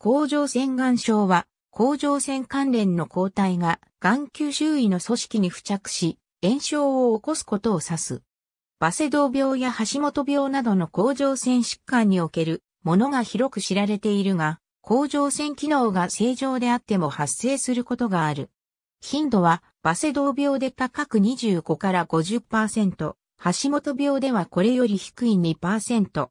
甲状腺岩症は、甲状腺関連の抗体が眼球周囲の組織に付着し、炎症を起こすことを指す。バセドウ病や橋本病などの甲状腺疾患におけるものが広く知られているが、甲状腺機能が正常であっても発生することがある。頻度は、バセドウ病で高く25から50%、橋本病ではこれより低い2%、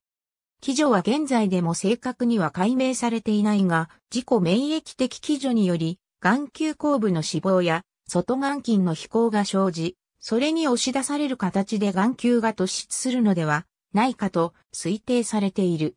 基女は現在でも正確には解明されていないが、自己免疫的基女により、眼球後部の死亡や外眼筋の飛行が生じ、それに押し出される形で眼球が突出するのではないかと推定されている。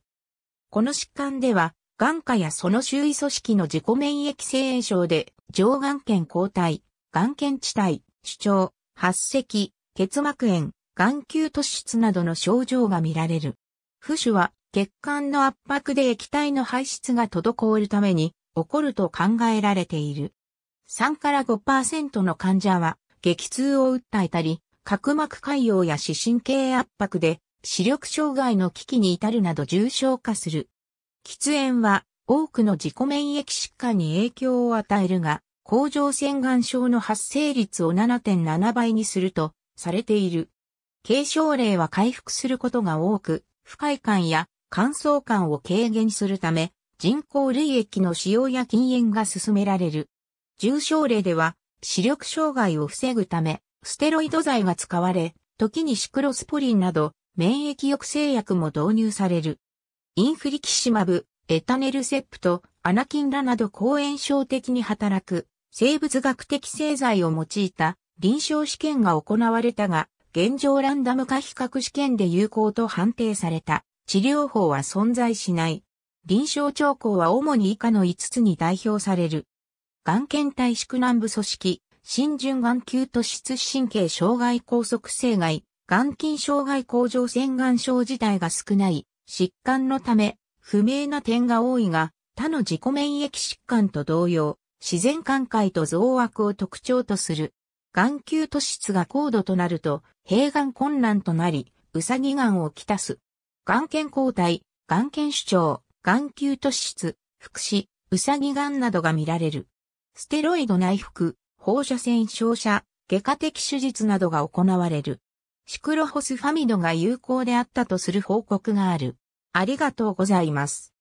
この疾患では、眼下やその周囲組織の自己免疫性炎症で、上眼圏抗体、眼圏地帯、主張、発石、結膜炎、眼球突出などの症状が見られる。浮腫は血管の圧迫で液体の排出が滞るために起こると考えられている。3から5%の患者は激痛を訴えたり、角膜潰瘍や視神経圧迫で視力障害の危機に至るなど重症化する。喫煙は多くの自己免疫疾患に影響を与えるが、甲状腺ん症の発生率を7.7倍にするとされている。軽症例は回復することが多く、不快感や乾燥感を軽減するため、人工類液の使用や禁煙が進められる。重症例では、視力障害を防ぐため、ステロイド剤が使われ、時にシクロスポリンなど、免疫抑制薬も導入される。インフリキシマブ、エタネルセプト、アナキンラなど抗炎症的に働く、生物学的製剤を用いた臨床試験が行われたが、現状ランダム化比較試験で有効と判定された治療法は存在しない。臨床兆候は主に以下の5つに代表される。眼検体縮軟部組織、新潤眼球突出神経障害拘束性外、眼筋障害甲状腺眼症自体が少ない、疾患のため、不明な点が多いが、他の自己免疫疾患と同様、自然寛解と増悪を特徴とする。眼球突出が高度となると、閉眼困難となり、うさぎ眼をきたす。眼圏交代、眼圏主張、眼球突出、副視、うさぎ眼などが見られる。ステロイド内服、放射線照射、外科的手術などが行われる。シクロホスファミドが有効であったとする報告がある。ありがとうございます。